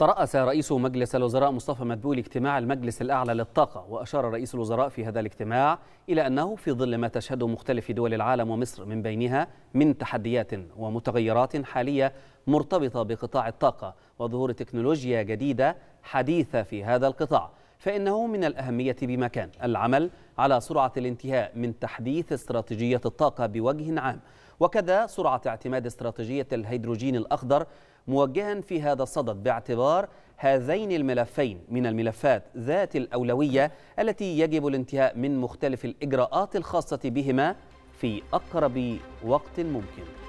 ترأس رئيس مجلس الوزراء مصطفى مدبول اجتماع المجلس الأعلى للطاقة وأشار رئيس الوزراء في هذا الاجتماع إلى أنه في ظل ما تشهده مختلف دول العالم ومصر من بينها من تحديات ومتغيرات حالية مرتبطة بقطاع الطاقة وظهور تكنولوجيا جديدة حديثة في هذا القطاع فإنه من الأهمية بمكان العمل على سرعة الانتهاء من تحديث استراتيجية الطاقة بوجه عام وكذا سرعة اعتماد استراتيجية الهيدروجين الأخضر موجها في هذا الصدد باعتبار هذين الملفين من الملفات ذات الأولوية التي يجب الانتهاء من مختلف الإجراءات الخاصة بهما في أقرب وقت ممكن